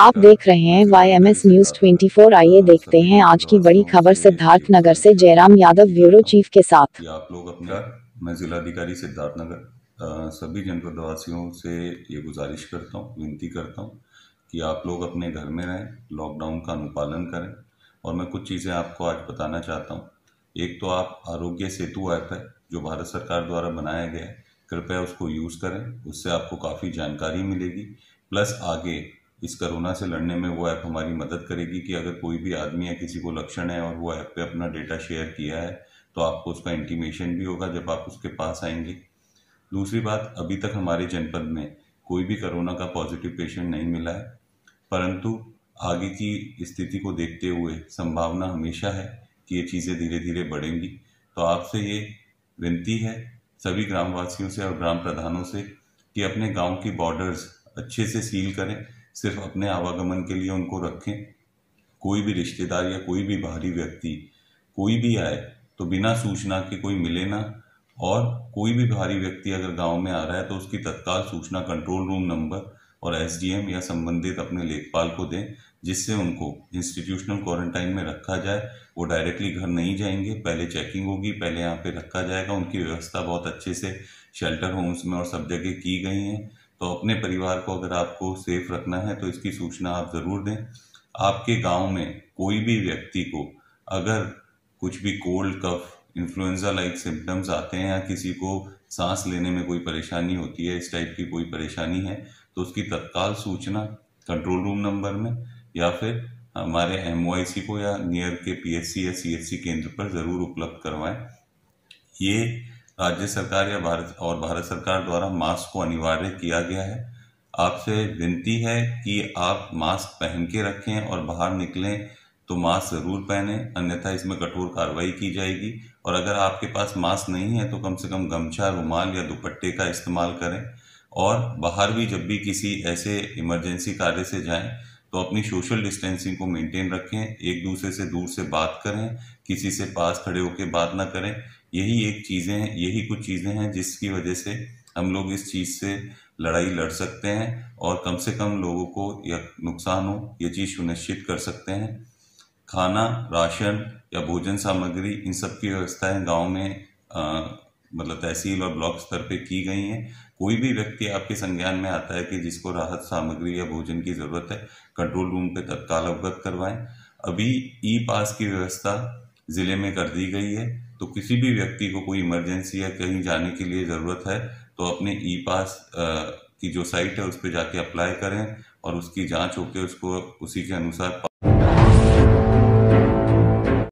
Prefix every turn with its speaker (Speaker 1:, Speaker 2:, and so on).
Speaker 1: आप देख रहे हैं Y M S news twenty four आइए देखते हैं आज की बड़ी खबर सिद्धार्थ नगर से जयराम यादव ब्यूरो चीफ के साथ आप लोग अपना मैं जिलाधिकारी सिद्धार्थ नगर सभी वासियों से ये गुजारिश करता हूँ विनती करता हूँ कि आप लोग अपने घर में रहें लॉकडाउन का अनुपालन करें और मैं कुछ चीज़ें आपको आज बताना चाहता हूँ एक तो आप आरोग्य सेतु ऐप है जो भारत सरकार द्वारा बनाया गया है कृपया उसको यूज़ करें उससे आपको काफ़ी जानकारी मिलेगी प्लस आगे इस करोना से लड़ने में वो ऐप हमारी मदद करेगी कि अगर कोई भी आदमी या किसी को लक्षण है और वो ऐप पे अपना डेटा शेयर किया है तो आपको उसका इंटीमेशन भी होगा जब आप उसके पास आएंगे दूसरी बात अभी तक हमारे जनपद में कोई भी करोना का पॉजिटिव पेशेंट नहीं मिला है परंतु आगे की स्थिति को देखते हुए संभावना हमेशा है कि ये चीज़ें धीरे धीरे बढ़ेंगी तो आपसे ये विनती है सभी ग्रामवासियों से और ग्राम प्रधानों से कि अपने गांव की बॉर्डर्स अच्छे से सील करें सिर्फ अपने आवागमन के लिए उनको रखें कोई भी रिश्तेदार या कोई भी बाहरी व्यक्ति कोई भी आए तो बिना सूचना के कोई मिले ना और कोई भी बाहरी व्यक्ति अगर गांव में आ रहा है तो उसकी तत्काल सूचना कंट्रोल रूम नंबर और एसडीएम या संबंधित अपने लेखपाल को दें जिससे उनको इंस्टीट्यूशनल क्वारंटाइन में रखा जाए वो डायरेक्टली घर नहीं जाएंगे पहले चेकिंग होगी पहले यहाँ पे रखा जाएगा उनकी व्यवस्था बहुत अच्छे से शेल्टर होम्स में और सब जगह की गई हैं तो अपने परिवार को अगर आपको सेफ रखना है तो इसकी सूचना आप ज़रूर दें आपके गांव में कोई भी व्यक्ति को अगर कुछ भी cold cough influenza like symptoms आते हैं या किसी को सांस लेने में कोई परेशानी होती है इस टाइप की कोई परेशानी है तो उसकी तत्काल सूचना कंट्रोल रूम नंबर में या फिर हमारे एम को या नियर के पी या सी केंद्र पर ज़रूर उपलब्ध करवाएं ये राज्य सरकार या भारत और भारत सरकार द्वारा मास्क को अनिवार्य किया गया है आपसे विनती है कि आप मास्क पहन के रखें और बाहर निकलें तो मास्क ज़रूर पहने अन्यथा इसमें कठोर कार्रवाई की जाएगी और अगर आपके पास मास्क नहीं है तो कम से कम गमछा रुमाल या दुपट्टे का इस्तेमाल करें और बाहर भी जब भी किसी ऐसे इमरजेंसी कार्य से जाएं तो अपनी सोशल डिस्टेंसिंग को मेंटेन रखें एक दूसरे से दूर से बात करें किसी से पास खड़े होकर बात ना करें यही एक चीज़ें हैं यही कुछ चीज़ें हैं जिसकी वजह से हम लोग इस चीज़ से लड़ाई लड़ सकते हैं और कम से कम लोगों को या नुकसान हो ये चीज़ सुनिश्चित कर सकते हैं खाना राशन या भोजन सामग्री इन सब की व्यवस्थाएं गांव में मतलब तहसील और ब्लॉक स्तर पे की गई हैं कोई भी व्यक्ति आपके संज्ञान में आता है कि जिसको राहत सामग्री या भोजन की ज़रूरत है कंट्रोल रूम पे तत्काल अवगत करवाएं अभी ई पास की व्यवस्था ज़िले में कर दी गई है तो किसी भी व्यक्ति को कोई इमरजेंसी या कहीं जाने के लिए ज़रूरत है तो अपने ई पास की जो साइट है उस पर जाके अप्लाई करें और उसकी जांच होकर उसको उसी के अनुसार